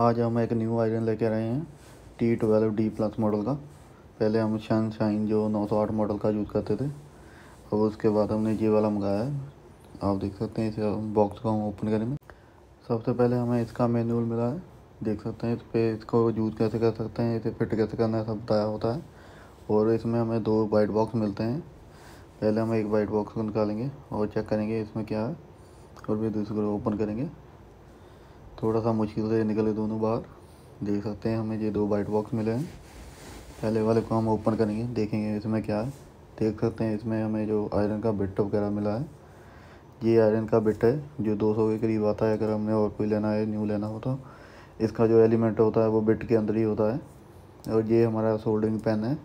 आज हम एक न्यू आयरन लेके आए हैं T twelve D plus model का पहले हम शन शाइन जो 908 मॉडल का यूज़ करते थे अब उसके बाद हमने ये वाला मंगाया है आप देख सकते हैं इसे बॉक्स को हम ओपन करेंगे सबसे पहले हमें इसका मैनुअल मिला है देख सकते हैं इस पर इसको यूज़ कैसे कर सकते हैं इसे फिट कैसे करना है सब बताया होता है और इसमें हमें दो वाइट बॉक्स मिलते हैं पहले हम एक वाइट बॉक्स को निकालेंगे और चेक करेंगे इसमें क्या है और फिर दूसरे को ओपन करेंगे थोड़ा सा मुश्किल से निकले दोनों बाहर देख सकते हैं हमें ये दो वाइट बॉक्स मिले हैं पहले वाले को हम ओपन करेंगे देखेंगे इसमें क्या है देख सकते हैं इसमें हमें जो आयरन का बिट वगैरह मिला है ये आयरन का बिट है जो 200 के करीब आता है अगर हमने और कोई लेना है न्यू लेना हो तो इसका जो एलिमेंट होता है वो बिट के अंदर ही होता है और ये हमारा सोल्डरिंग पेन है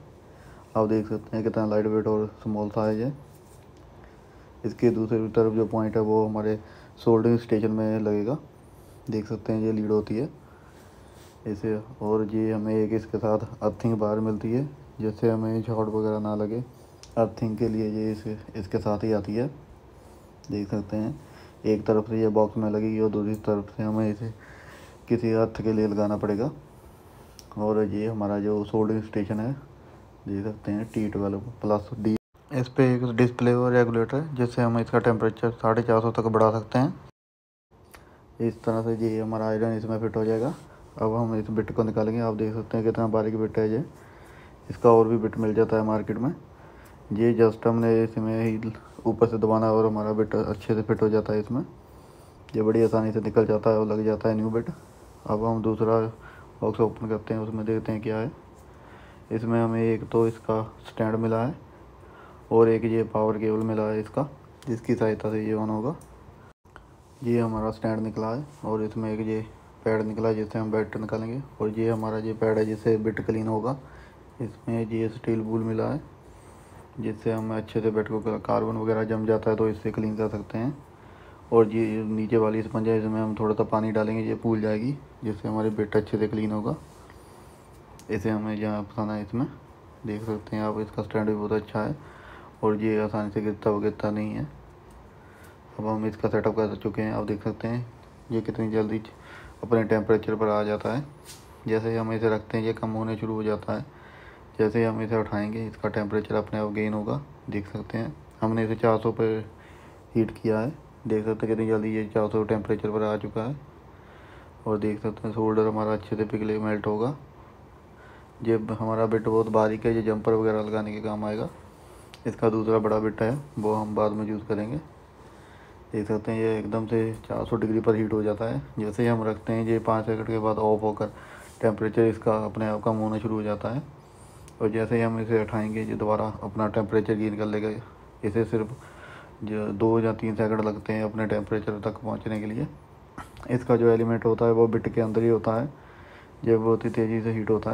आप देख सकते हैं कितना लाइट वेट और स्मॉल था ये इसके दूसरी तरफ जो पॉइंट है वो हमारे सोल्डरिंग स्टेशन में लगेगा देख सकते हैं ये लीड होती है ऐसे और ये हमें एक इसके साथ अर्थिंग बाहर मिलती है जिससे हमें शॉट वगैरह ना लगे अर्थिंग के लिए ये इस इसके साथ ही आती है देख सकते हैं एक तरफ से ये बॉक्स में लगेगी और दूसरी तरफ से हमें इसे किसी अर्थ के लिए लगाना पड़ेगा और ये हमारा जो सोल्डिंग स्टेशन है देख सकते हैं टी ट्वेल्व प्लस डी इस पर एक डिस्प्ले और रेगुलेटर है जिससे हम इसका टेम्परेचर साढ़े चार सौ तक बढ़ा सकते हैं इस तरह से ये हमारा आयरन इसमें फिट हो जाएगा अब हम इस बिट को निकालेंगे आप देख सकते हैं कितना बारीक बिट है ये इसका और भी बिट मिल जाता है मार्केट में ये जस्ट हमने इसमें ही ऊपर से दबाना और हमारा बिट अच्छे से फिट हो जाता है इसमें ये बड़ी आसानी से निकल जाता है और लग जाता है न्यू बिट अब हम दूसरा बॉक्स ओपन करते हैं उसमें देखते हैं क्या है इसमें हमें एक तो इसका स्टैंड मिला है और एक ये पावर केबल मिला है इसका जिसकी सहायता से ये ऑन होगा ये हमारा स्टैंड निकला है और इसमें एक ये पैड निकला है जिससे हम बैटर निकालेंगे और ये हमारा ये पैड है जिससे बिट क्लीन होगा इसमें ये स्टील बूल मिला है जिससे हम अच्छे से बैट को कार्बन वगैरह जम जाता है तो इससे क्लीन कर सकते हैं और ये नीचे वाली स्पंज है इसमें हम थोड़ा सा पानी डालेंगे ये फूल जाएगी जिससे हमारे बिट अच्छे से क्लीन होगा इसे हमें जहाँ पसंद है इसमें देख सकते हैं आप इसका स्टैंड भी बहुत अच्छा है और ये आसानी से गिरता वगैरह नहीं है अब हम इसका सेटअप कर चुके हैं आप देख सकते हैं ये कितनी जल्दी अपने टेम्परेचर पर आ जाता है जैसे ही हम इसे रखते हैं ये कम होने शुरू हो जाता है जैसे ही हम इसे उठाएंगे इसका टेम्परेचर अपने आप गेन होगा देख सकते हैं हमने इसे 400 पर हीट किया है देख सकते हैं कितनी जल्दी ये 400 टेम्परेचर पर आ चुका है और देख सकते हैं शोल्डर हमारा अच्छे से पिघले मेल्ट होगा ये हमारा बिट बहुत बारीक है ये जंपर वगैरह लगाने के काम आएगा इसका दूसरा बड़ा बिट है वो हम बाद में यूज़ करेंगे देख सकते हैं ये एकदम से 400 डिग्री पर हीट हो जाता है जैसे ही हम रखते हैं ये पाँच सेकंड के बाद ऑफ होकर टेम्परेचर इसका अपने आप कम होना शुरू हो जाता है और जैसे ही हम इसे उठाएंगे ये दोबारा अपना टेम्परेचर गेन कर लेगा इसे सिर्फ जो दो या तीन सेकंड लगते हैं अपने टेम्परेचर तक पहुँचने के लिए इसका जो एलिमेंट होता है वो बिट के अंदर ही होता है जब बहुत ही तेज़ी से हीट होता है